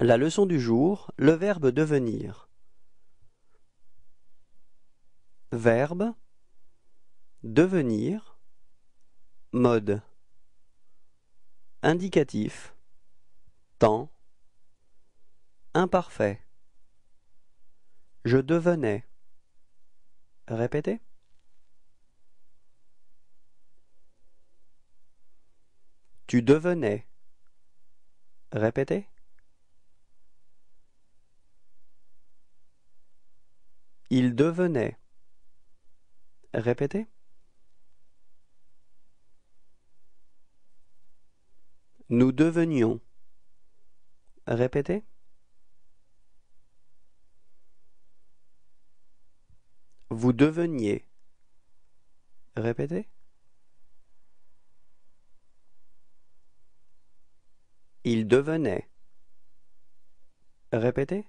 La leçon du jour, le verbe devenir. Verbe devenir mode indicatif temps imparfait je devenais répétez tu devenais répétez Il devenait. Répétez. Nous devenions. Répétez. Vous deveniez. Répétez. Il devenait. Répétez.